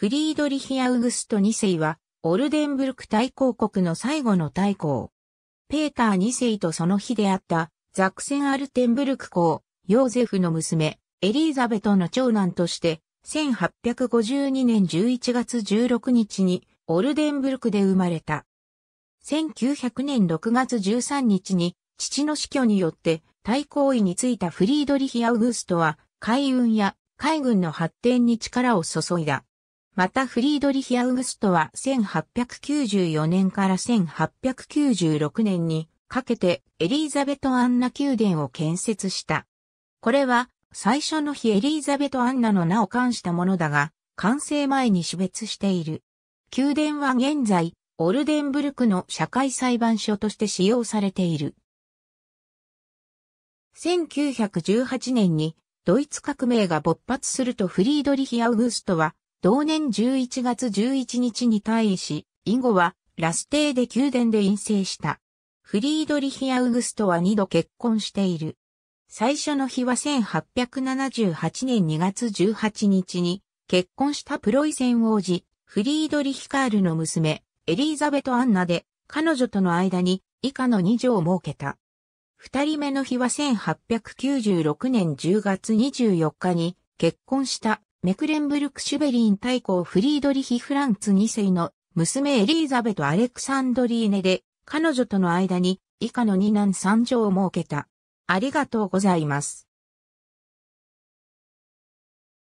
フリードリヒ・アウグスト2世は、オルデンブルク大公国の最後の大公。ペーター2世とその日であった、ザクセン・アルテンブルク公、ヨーゼフの娘、エリーザベトの長男として、1852年11月16日に、オルデンブルクで生まれた。1900年6月13日に、父の死去によって、大公位についたフリードリヒ・アウグストは、海運や海軍の発展に力を注いだ。またフリードリヒ・アウグストは1894年から1896年にかけてエリーザベト・アンナ宮殿を建設した。これは最初の日エリーザベト・アンナの名を冠したものだが、完成前に死別している。宮殿は現在、オルデンブルクの社会裁判所として使用されている。1918年にドイツ革命が勃発するとフリードリヒ・アウグストは同年11月11日に退位し、以後はラステーで宮殿で陰性した。フリードリヒ・アウグストは2度結婚している。最初の日は1878年2月18日に結婚したプロイセン王子、フリードリヒ・カールの娘、エリーザベト・アンナで、彼女との間に以下の2女を設けた。二人目の日は1896年10月24日に結婚したメクレンブルク・シュベリン大公フリードリヒ・フランツ2世の娘エリーザベとアレクサンドリーネで彼女との間に以下の二男三女を設けた。ありがとうございます。